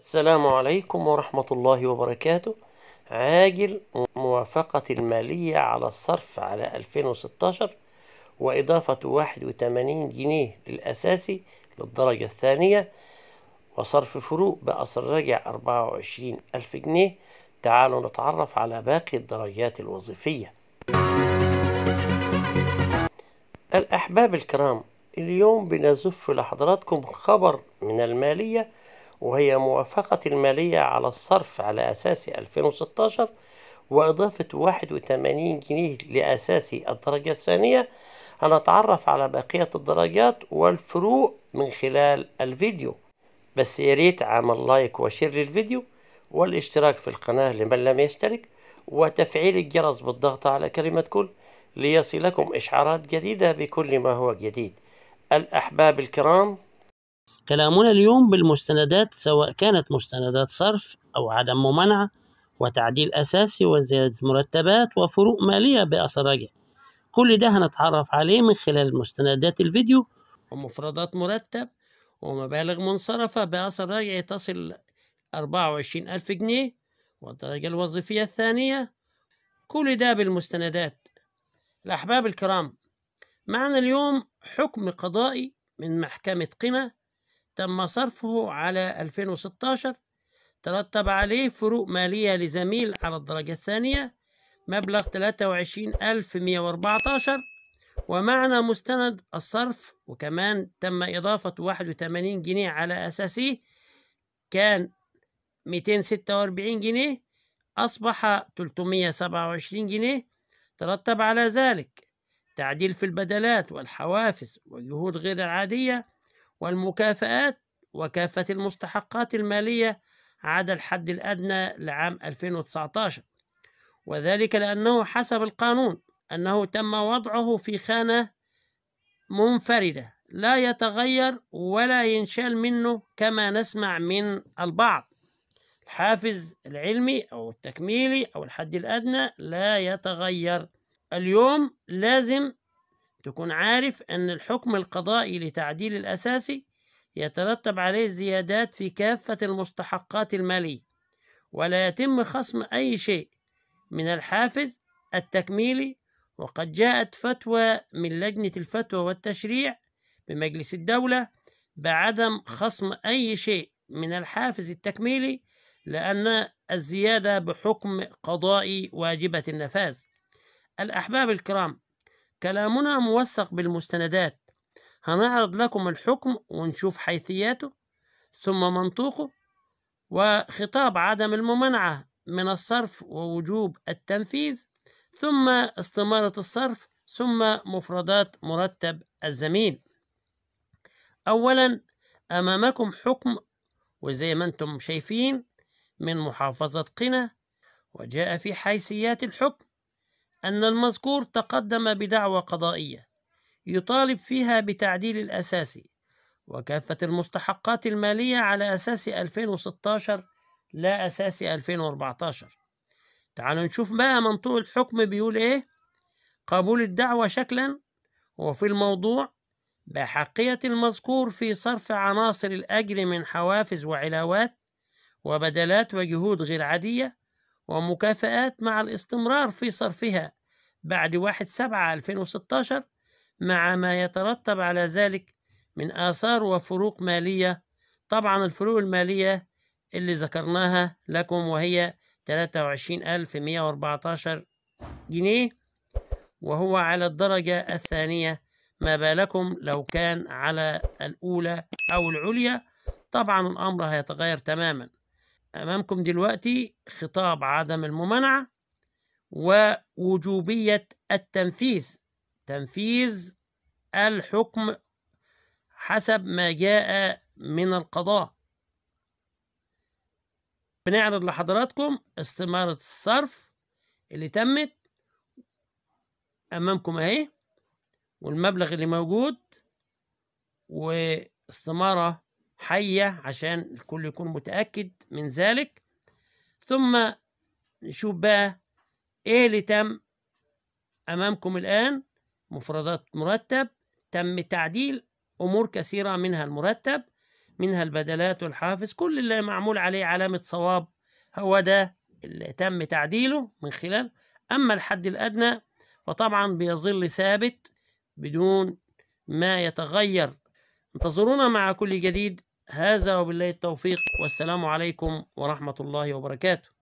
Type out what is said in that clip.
السلام عليكم ورحمة الله وبركاته عاجل موافقة المالية على الصرف على 2016 وإضافة 81 جنيه للأساسي للدرجة الثانية وصرف فروق بأصل رجع 24 ألف جنيه تعالوا نتعرف على باقي الدرجات الوظيفية الأحباب الكرام اليوم بنزف لحضراتكم خبر من المالية وهي موافقة المالية على الصرف على أساس 2016 وإضافة 81 جنيه لأساس الدرجة الثانية هنتعرف على بقية الدرجات والفروق من خلال الفيديو بس ياريت عمل لايك وشير للفيديو والاشتراك في القناة لمن لم يشترك وتفعيل الجرس بالضغط على كلمة كل ليصلكم إشعارات جديدة بكل ما هو جديد الأحباب الكرام كلامنا اليوم بالمستندات سواء كانت مستندات صرف أو عدم ممانعة وتعديل أساسي وزيادة مرتبات وفروق مالية بأسراجع كل ده هنتعرف عليه من خلال مستندات الفيديو ومفردات مرتب ومبالغ منصرفة بأسراجع تصل 24 ألف جنيه والدرجة الوظيفية الثانية كل ده بالمستندات الأحباب الكرام معنا اليوم حكم قضائي من محكمة قنا تم صرفه على 2016 ترتب عليه فروق مالية لزميل على الدرجة الثانية مبلغ 23114 ومعنى مستند الصرف وكمان تم إضافة 81 جنيه على أساسه كان 246 جنيه أصبح 327 جنيه ترتب على ذلك تعديل في البدلات والحوافز وجهود غير العادية والمكافآت وكافة المستحقات المالية عدا الحد الأدنى لعام 2019 وذلك لأنه حسب القانون أنه تم وضعه في خانة منفردة لا يتغير ولا ينشال منه كما نسمع من البعض الحافز العلمي أو التكميلي أو الحد الأدنى لا يتغير اليوم لازم تكون عارف أن الحكم القضائي لتعديل الأساسي يترتب عليه زيادات في كافة المستحقات المالية ولا يتم خصم أي شيء من الحافز التكميلي وقد جاءت فتوى من لجنة الفتوى والتشريع بمجلس الدولة بعدم خصم أي شيء من الحافز التكميلي لأن الزيادة بحكم قضائي واجبة النفاذ الأحباب الكرام كلامنا موثق بالمستندات هنعرض لكم الحكم ونشوف حيثياته ثم منطوقه وخطاب عدم الممانعة من الصرف ووجوب التنفيذ ثم استمارة الصرف ثم مفردات مرتب الزميل أولا أمامكم حكم وزي ما أنتم شايفين من محافظة قنا وجاء في حيثيات الحكم أن المذكور تقدم بدعوى قضائية يطالب فيها بتعديل الأساسي وكافة المستحقات المالية على أساس 2016 لا أساس 2014 تعالوا نشوف بقى منطوق الحكم بيقول إيه قبول الدعوة شكلا وفي الموضوع بأحقية المذكور في صرف عناصر الأجر من حوافز وعلاوات وبدلات وجهود غير عادية ومكافآت مع الاستمرار في صرفها بعد 1 7 2016 مع ما يترتب على ذلك من آثار وفروق مالية طبعا الفروق المالية اللي ذكرناها لكم وهي 23114 جنيه وهو على الدرجة الثانية ما بالكم لو كان على الأولى أو العليا طبعا الأمر هيتغير تماما أمامكم دلوقتي خطاب عدم الممانعة ووجوبية التنفيذ تنفيذ الحكم حسب ما جاء من القضاء بنعرض لحضراتكم استمارة الصرف اللي تمت أمامكم أهي والمبلغ اللي موجود واستمارة حية عشان الكل يكون متأكد من ذلك ثم نشوف بقى ايه اللي تم امامكم الان مفردات مرتب تم تعديل امور كثيرة منها المرتب منها البدلات والحافز كل اللي معمول عليه علامة صواب هو ده اللي تم تعديله من خلال اما الحد الادنى فطبعا بيظل ثابت بدون ما يتغير انتظرونا مع كل جديد هذا وبالله التوفيق والسلام عليكم ورحمة الله وبركاته